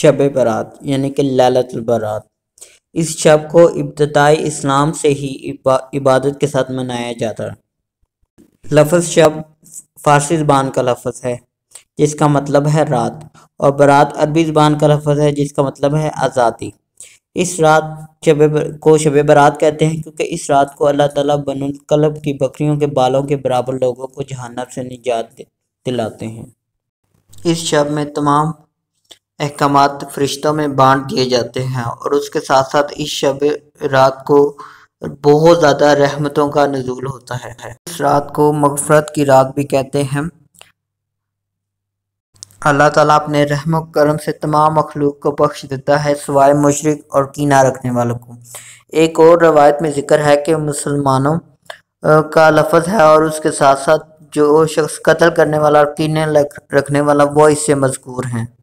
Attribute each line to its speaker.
Speaker 1: शब बरात यानी कि लालत बारात इस शब को इब्तदाई इस्लाम से ही इबा, इबादत के साथ मनाया जाता है शब फारसी ज़बान का लफज है जिसका मतलब है रात और बारात अरबी ज़बान का लफज है जिसका मतलब है आज़ादी इस रात शब को शब बरात कहते हैं क्योंकि इस रात को अल्लाह ताला कलब की बकरियों के बालों के बराबर लोगों को जहानब से निजात दिलाते हैं इस शब में तमाम अहकाम फरिश्तों में बांट दिए जाते हैं और उसके साथ साथ इस शब रात को बहुत ज़्यादा रहमतों का नजूल होता है इस रात को मगफरत की रात भी कहते हैं अल्लाह ताला अपने रहम करम से तमाम मखलूक को बख्श देता है सवाए मशरक और कीना रखने वालों को एक और रवायत में जिक्र है कि मुसलमानों का लफज है और उसके साथ साथ जो शख्स कत्ल करने वाला और कीने रखने वाला वो इससे मजकूर
Speaker 2: हैं